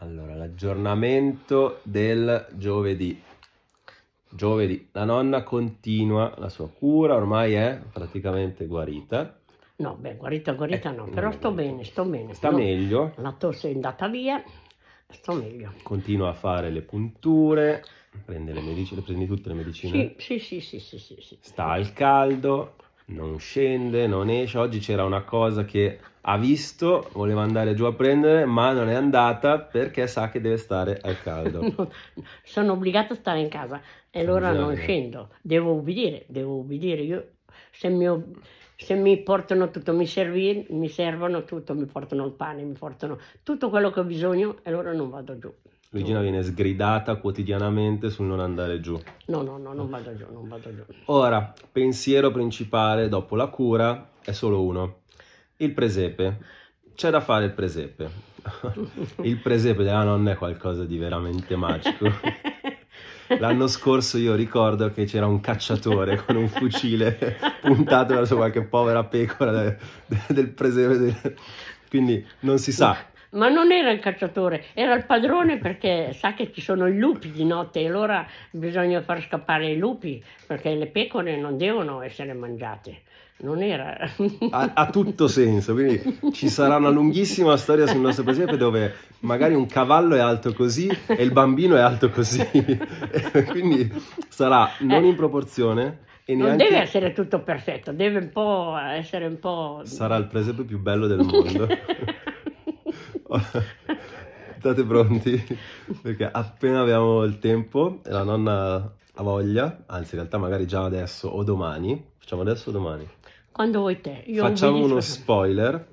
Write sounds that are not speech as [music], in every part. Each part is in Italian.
Allora, l'aggiornamento del giovedì. Giovedì, la nonna continua la sua cura, ormai è praticamente guarita. No, beh, guarita, guarita eh, no, però sto bene, sto bene. Sta però meglio. La tosse è andata via, sto meglio. Continua a fare le punture, prende le medicine, prendi tutte le medicine. Sì, sì, sì, sì, sì, sì. Sta al caldo non scende, non esce. Oggi c'era una cosa che ha visto, voleva andare giù a prendere, ma non è andata perché sa che deve stare al caldo. [laughs] sono obbligata a stare in casa e allora non esatto. scendo. Devo ubbidire, devo ubbidire. Io, se, mio, se mi portano tutto, mi, servi, mi servono tutto, mi portano il pane, mi portano tutto quello che ho bisogno, allora non vado giù. Regina viene sgridata quotidianamente sul non andare giù. No, no, no, non vado giù, non vado giù. Ora, pensiero principale dopo la cura è solo uno. Il presepe. C'è da fare il presepe. [laughs] il presepe della nonna è qualcosa di veramente magico. [laughs] L'anno scorso io ricordo che c'era un cacciatore con un fucile puntato verso qualche povera pecora del, presepe. Quindi non si sa ma non era il cacciatore, era il padrone perché sa che ci sono i lupi di notte e allora bisogna far scappare i lupi perché le pecore non devono essere mangiate. Non era. Ha, tutto senso, quindi ci sarà una lunghissima storia sul nostro presepe dove magari un cavallo è alto così e il bambino è alto così. [laughs] quindi sarà non in proporzione, Neanche... Non deve essere tutto perfetto, deve un po' essere un po'... Sarà il presepe più bello del mondo. [laughs] [laughs] State pronti? Perché appena abbiamo il tempo e la nonna ha voglia, anzi in realtà magari già adesso o domani, facciamo adesso o domani? Quando vuoi te. Io Facciamo uno spoiler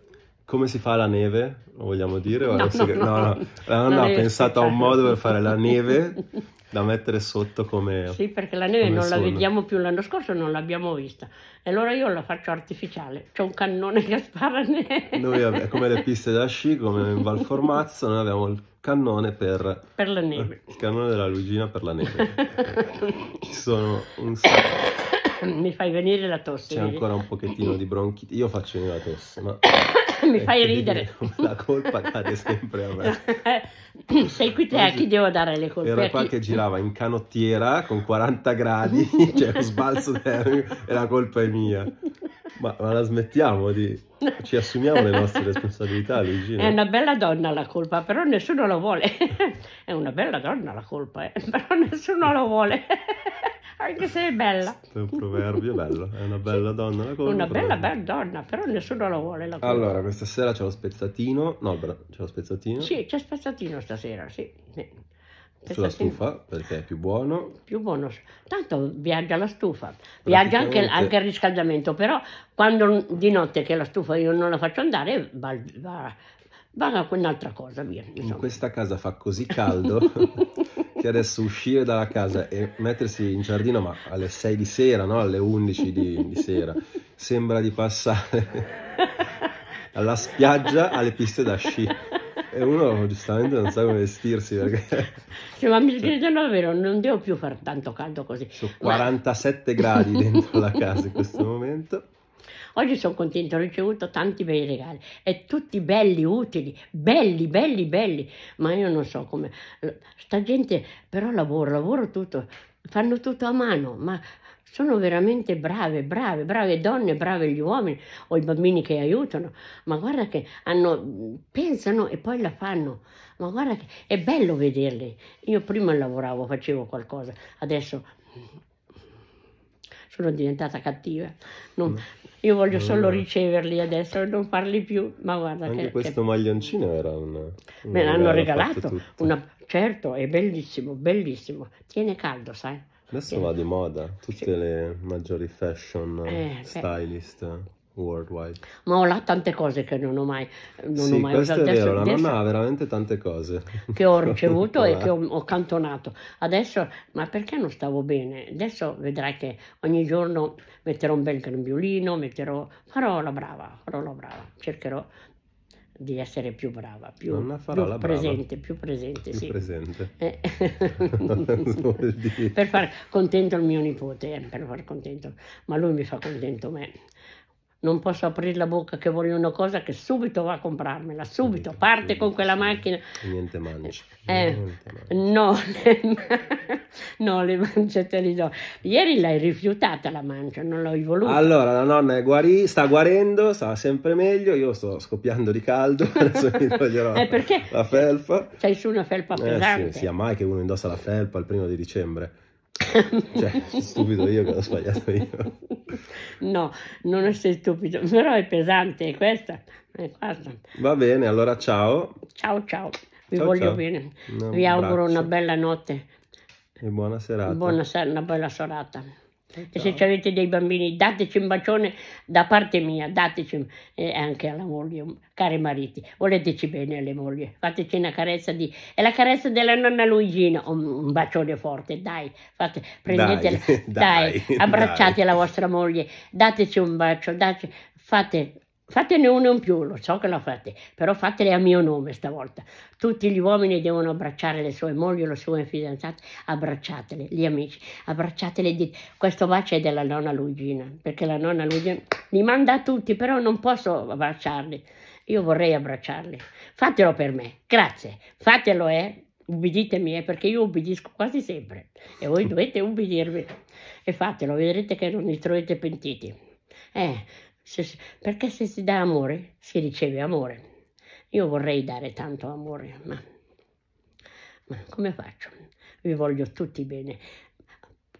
come si fa la neve, lo vogliamo dire? No, no, che... no, no, La nonna ha pensato a un modo per fare la neve [laughs] da mettere sotto come... Sì, perché la neve non suona. la vediamo più, l'anno scorso non l'abbiamo vista. E allora io la faccio artificiale, c'è un cannone che spara neve. Noi abbiamo, [laughs] come le piste da sci, come in Val Formazzo, noi abbiamo il cannone per... Per la neve. Il cannone della Lugina per la neve. [laughs] Ci sono un sacco... Mi fai venire la tosse. C'è ancora un pochettino di bronchite. Io faccio venire la tosse, ma... [coughs] [laughs] mi fai ridere. La colpa cade sempre a me. [laughs] Sei qui te, a chi devo dare le colpe? Era qua che girava in canottiera con 40 gradi, [laughs] cioè sbalzo termico e la colpa è mia. Ma, ma, la smettiamo di... Ci assumiamo le nostre [laughs] responsabilità, Luigina. È una bella donna la colpa, però nessuno lo vuole. [laughs] È una bella donna la colpa, eh? [laughs] però nessuno lo vuole. Anche se è bella. È un proverbio bello. È una bella sì. donna la colpa. Una bella, bella donna, però nessuno lo vuole la colpa. Allora, questa sera c'è lo spezzatino. No, c'è lo spezzatino? Sì, c'è spezzatino stasera, sì. sì sulla stufa perché è più buono. Più buono. Tanto viaggia la stufa, viaggia anche, anche, il [laughs] riscaldamento, però quando di notte che la stufa io non la faccio andare va, va, va a quell'altra cosa via. In questa casa fa così [laughs] caldo [laughs] che adesso uscire dalla casa e mettersi in giardino ma alle 6 di sera, no? alle 11 di, di sera, sembra di passare alla spiaggia alle piste da sci. E uno giustamente non sa come vestirsi perché... [laughs] Cioè, ma mi cioè, davvero non devo più far tanto caldo così. Sono 47 ma... gradi [laughs] dentro la casa in questo momento. Oggi sono contento, ho ricevuto tanti bei regali e tutti belli, utili, belli, belli, belli, ma io non so come... Sta gente però lavoro, lavoro tutto, fanno tutto a mano, ma sono veramente brave, brave, brave donne, brave gli uomini o i bambini che aiutano, ma guarda che hanno, pensano e poi la fanno, ma guarda che è bello vederli. Io prima lavoravo, facevo qualcosa, adesso sono diventata cattiva. Non, mm. io voglio mm. solo riceverli adesso e non farli più. Ma guarda Anche che, questo che... maglioncino era un. Me l'hanno regalato, una... certo, è bellissimo, bellissimo. Tiene caldo, sai? Adesso va di moda, tutte sì. le maggiori fashion eh, stylist beh. worldwide. Ma ho là tante cose che non ho mai, non sì, ho mai usato. È vero, adesso, la mamma ha veramente tante cose. Che ho ricevuto e [laughs] che ho, ho, cantonato. Adesso, ma perché non stavo bene? Adesso vedrai che ogni giorno metterò un bel grembiulino, metterò... Farò la brava, farò la brava, cercherò di essere più brava, più, più presente, brava. più presente, più sì. presente. Eh. [laughs] per far contento il mio nipote, eh, per far contento, ma lui mi fa contento me. Non posso aprire la bocca che voglio una cosa che subito va a comprarmela, subito, parte con quella macchina. Niente manici. Eh, Niente mangi. No, [laughs] [laughs] no, le manciatelle no. Ieri l'hai rifiutata la mancia, non l'hai voluta. Allora, la nonna è guarì, sta guarendo, sta sempre meglio, io sto scoppiando di caldo, [laughs] adesso mi toglierò eh perché la felpa. C'hai su una felpa pesante. Eh sì, sia mai che uno indossa la felpa il primo di dicembre. [laughs] cioè, stupido io che l'ho sbagliato io. No, non sei stupido, però è pesante è questa. Eh, Va bene, allora ciao. Ciao ciao, vi ciao, voglio ciao. bene. No, vi auguro braccio. una bella notte. E buona serata. Buonasera, una bella serata. E se avete dei bambini, dateci un bacione da parte mia, dateci eh, anche alla moglie, cari mariti, voleteci bene alle mogli, fateci una carezza di... È la carezza della nonna Luigina, un, un bacione forte, dai, fate, prendetela, dai, [laughs] dai, dai abbracciate dai. la vostra moglie, dateci un bacio, dateci, fate Fatene uno in più, lo so che lo fate, però fatele a mio nome stavolta. Tutti gli uomini devono abbracciare le sue mogli, le sue fidanzate, abbracciatele, gli amici, abbracciatele questo bacio è della nonna Luigina, perché la nonna Luigina li manda a tutti, però non posso abbracciarli, io vorrei abbracciarli. Fatelo per me, grazie, fatelo eh, ubbiditemi eh, perché io ubbidisco quasi sempre e voi dovete ubbidirvi e fatelo, vedrete che non vi troverete pentiti. Eh, se, perché se si dà amore, si riceve amore. Io vorrei dare tanto amore, ma, ma come faccio? Vi voglio tutti bene.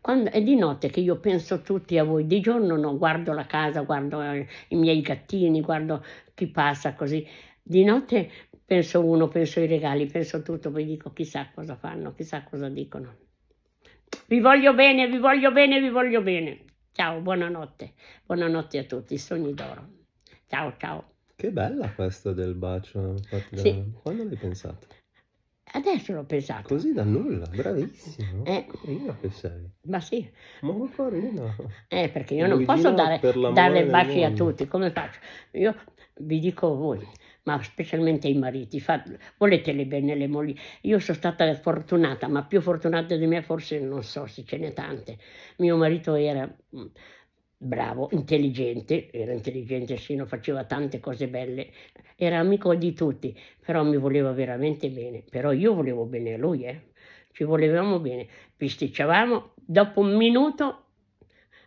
Quando, è di notte che io penso tutti a voi, di giorno no, guardo la casa, guardo eh, i miei gattini, guardo chi passa così. Di notte penso uno, penso ai regali, penso tutto, poi dico chissà cosa fanno, chissà cosa dicono. Vi voglio bene, vi voglio bene, vi voglio bene. Ciao, buonanotte. Buonanotte a tutti, sogni d'oro. Ciao, ciao. Che bella questa del bacio. Da... Sì. Quando l'hai pensato? Adesso l'ho pensato. Così da nulla, bravissimo. Eh. Io che sei. Ma sì. Ma carina. Eh, perché io non posso dare, dare baci a tutti, come faccio? Io vi dico voi ma specialmente i mariti. Fate, voletele bene le mogli. Io sono stata fortunata, ma più fortunata di me forse non so se ce n'è tante. Mio marito era mm, bravo, intelligente, era intelligente, sì, faceva tante cose belle, era amico di tutti, però mi voleva veramente bene, però io volevo bene a lui, eh. ci volevamo bene, pisticciavamo, dopo un minuto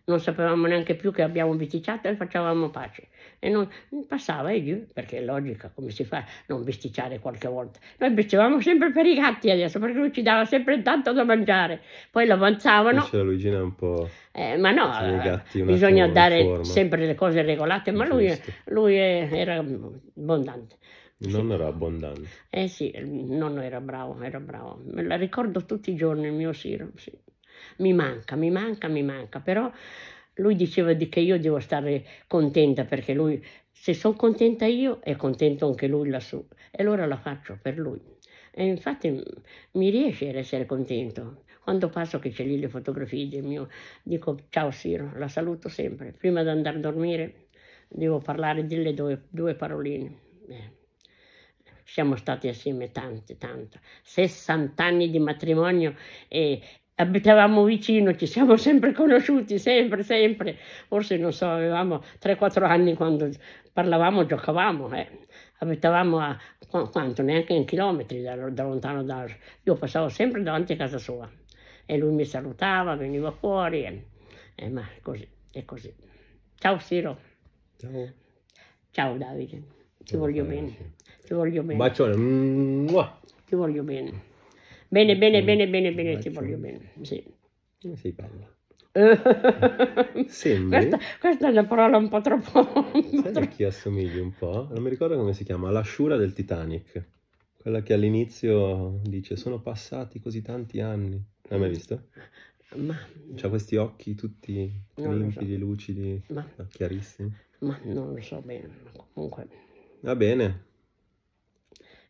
non sapevamo neanche più che abbiamo bisticciato e facevamo pace. E non passava e eh, Dio, perché è logica, come si fa a non bisticciare qualche volta? Noi bestivamo sempre per i gatti adesso, perché lui ci dava sempre tanto da mangiare. Poi lo avanzavano. C'è la Luigina un po'... Eh, ma no, eh, bisogna dare sempre le cose regolate, ma lui, lui era abbondante. Il nonno sì. era abbondante. Eh sì, il nonno era bravo, era bravo. Me la ricordo tutti i giorni, il mio Siro, sì mi manca, mi manca, mi manca, però lui diceva di che io devo stare contenta perché lui, se sono contenta io, è contento anche lui lassù e allora la faccio per lui. E infatti mi riesce ad essere contento. Quando passo che c'è lì le fotografie del mio, dico ciao Siro, la saluto sempre. Prima di andare a dormire devo parlare delle due, due paroline. Eh. Siamo stati assieme tante, tante. 60 anni di matrimonio e, abitavamo vicino, ci siamo [laughs] sempre conosciuti, sempre, sempre. Forse non so, avevamo 3-4 anni quando parlavamo, giocavamo. Eh. Abitavamo a quanto? Neanche in chilometri da, da lontano da... Io passavo sempre davanti a casa sua e lui mi salutava, veniva fuori e, e ma così, e così. Ciao Siro. Ciao. Ciao Davide, ti voglio bene. Ti voglio bene. Bacione. Ti voglio bene. Bene, bene, bene, bene, bene, ti voglio bene. Sì. Eh, sei bella. [laughs] Questa, questa, è una parola un po' troppo... [laughs] Sai a chi assomigli un po'? Non mi ricordo come si chiama, l'asciura del Titanic. Quella che all'inizio dice, sono passati così tanti anni. L'hai mai visto? Ma... C'ha questi occhi tutti limpidi, so. lucidi, Ma... chiarissimi. Ma non lo so bene, comunque... Va bene.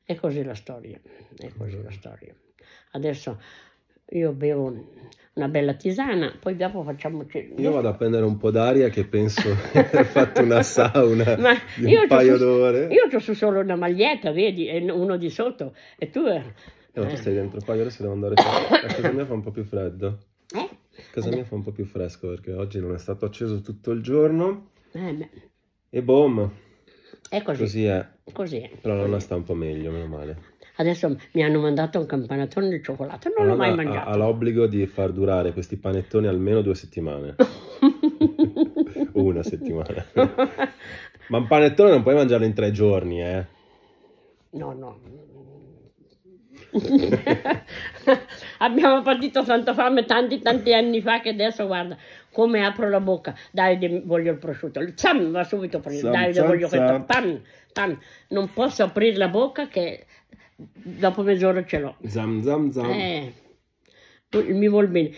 È così la storia, è così la storia. Adesso io bevo una bella tisana, poi dopo facciamo... Io vado a prendere un po' d'aria che penso di [laughs] [laughs] aver fatto una sauna [laughs] Ma di un paio su, d'ore. Io ho su solo una maglietta, vedi, e uno di sotto, e tu... Eh, no, tu stai dentro un paio d'ore devo andare... a casa mia fa un po' più freddo. Eh? A casa mia fa un po' più fresco perché oggi non è stato acceso tutto il giorno. Eh e boom! È così. Così è. Così è. Però la nonna sta un po' meglio, meno male. Adesso mi hanno mandato un campanettone di cioccolato, non allora, l'ho mai mangiato. Ha, ha l'obbligo di far durare questi panettoni almeno due settimane. [laughs] Una settimana. Ma un panettone non puoi mangiarlo in tre giorni, eh? No, no, [laughs] Abbiamo partito tanto fame tanti tanti anni fa che adesso guarda come apro la bocca. Dai, voglio il prosciutto. Il va subito per il Davide zam, voglio questo. Pam, pam. Non posso aprire la bocca che dopo mezz'ora ce l'ho. Zam zam zam. Eh, mi vuol bene.